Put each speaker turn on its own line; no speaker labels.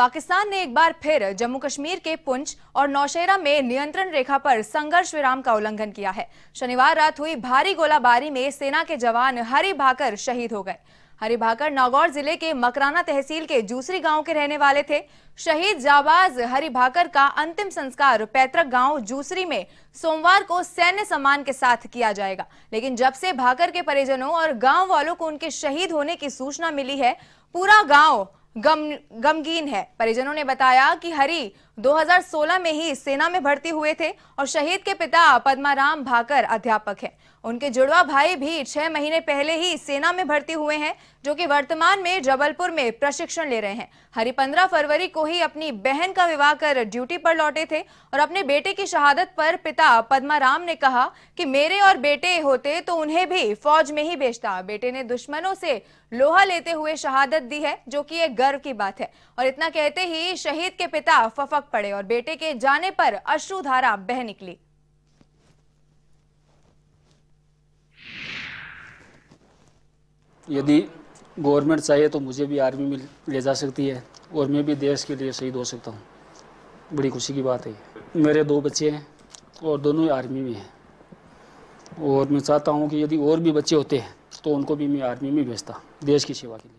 पाकिस्तान ने एक बार फिर जम्मू कश्मीर के पुंछ और नौशेरा में नियंत्रण रेखा पर संघर्ष विराम का उल्लंघन किया है शनिवार रात हुई भारी गोलाबारी में सेना के जवान हरी भाकर शहीद हो गए हरी भाकर नागौर जिले के मकराना तहसील के जूसरी गांव के रहने वाले थे शहीद जाबाज हरी भाकर का अंतिम संस्कार पैतृक गांव जूसरी में सोमवार को सैन्य सम्मान के साथ किया जाएगा लेकिन जब से भाकर के परिजनों और गांव वालों को उनके शहीद होने की सूचना मिली है पूरा गांव गम गमगीन है परिजनों ने बताया कि हरी 2016 में ही सेना में भर्ती हुए थे और शहीद के पिता पद्माराम भाकर अध्यापक हैं। उनके जुड़वा भाई भी छह महीने पहले ही सेना में भर्ती हुए हैं जो कि वर्तमान में जबलपुर में प्रशिक्षण ले रहे हैं हरी पंद्रह फरवरी को ही अपनी बहन का विवाह कर ड्यूटी पर लौटे थे और अपने बेटे की शहादत पर पिता पद्माराम ने कहा कि मेरे और बेटे होते तो उन्हें भी फौज में ही भेजता बेटे ने दुश्मनों से लोहा लेते हुए शहादत दी है जो की एक गर्व की बात है और इतना कहते ही शहीद के पिता फफक पड़े और बेटे के जाने पर अश्रुधारा बह निकली
यदि गवर्नमेंट चाहे तो मुझे भी आर्मी में ले जा सकती है और मैं भी देश के लिए शहीद हो सकता हूँ बड़ी खुशी की बात है मेरे दो बच्चे हैं और दोनों ही आर्मी में हैं और मैं चाहता हूँ कि यदि और भी बच्चे होते हैं तो उनको भी मैं आर्मी में भेजता देश की सेवा के लिए